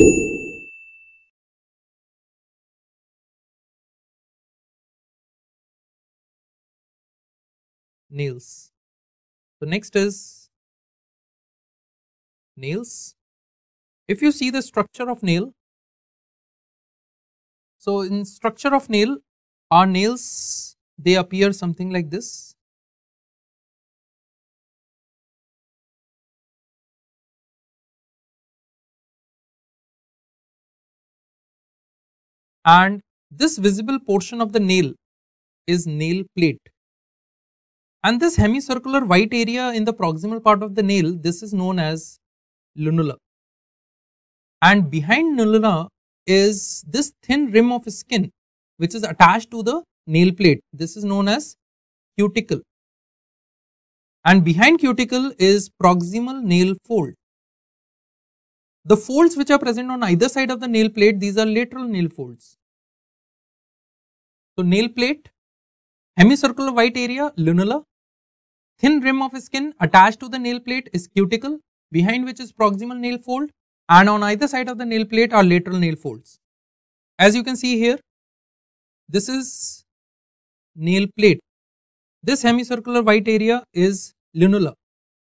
you So next is nails. If you see the structure of nail, so in structure of nail, our nails, they appear something like this. and this visible portion of the nail is nail plate. And this hemicircular white area in the proximal part of the nail, this is known as lunula. And behind lunula is this thin rim of skin which is attached to the nail plate. This is known as cuticle. And behind cuticle is proximal nail fold. The folds which are present on either side of the nail plate, these are lateral nail folds. So nail plate, hemicircular white area, lunula, thin rim of skin attached to the nail plate is cuticle, behind which is proximal nail fold and on either side of the nail plate are lateral nail folds. As you can see here, this is nail plate. This hemicircular white area is lunula,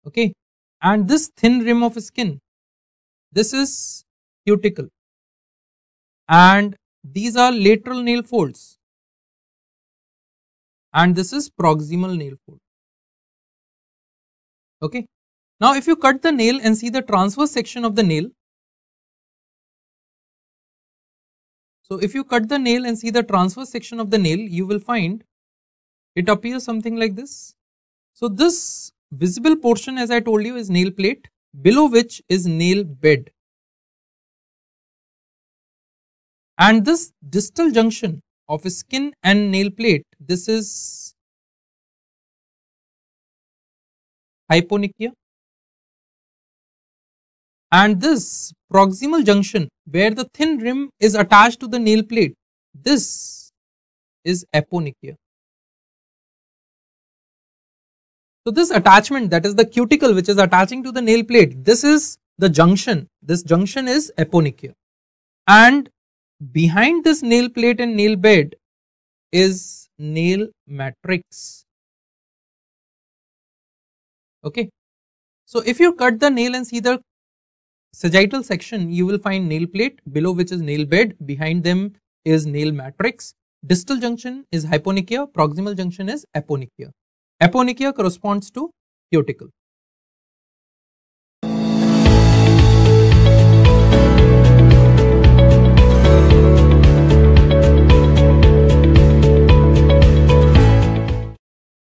okay? And this thin rim of skin, this is cuticle. And these are lateral nail folds and this is proximal nail fold. Okay. Now, if you cut the nail and see the transverse section of the nail, so if you cut the nail and see the transverse section of the nail, you will find it appears something like this. So, this visible portion as I told you is nail plate below which is nail bed and this distal junction of skin and nail plate. This is hyponychia. And this proximal junction where the thin rim is attached to the nail plate, this is aponychia. So this attachment that is the cuticle which is attaching to the nail plate, this is the junction. This junction is aponychia. And behind this nail plate and nail bed is nail matrix. Okay. So if you cut the nail and see the sagittal section, you will find nail plate below which is nail bed, behind them is nail matrix. Distal junction is hyponychia, proximal junction is aponychia. Aponychia corresponds to cuticle.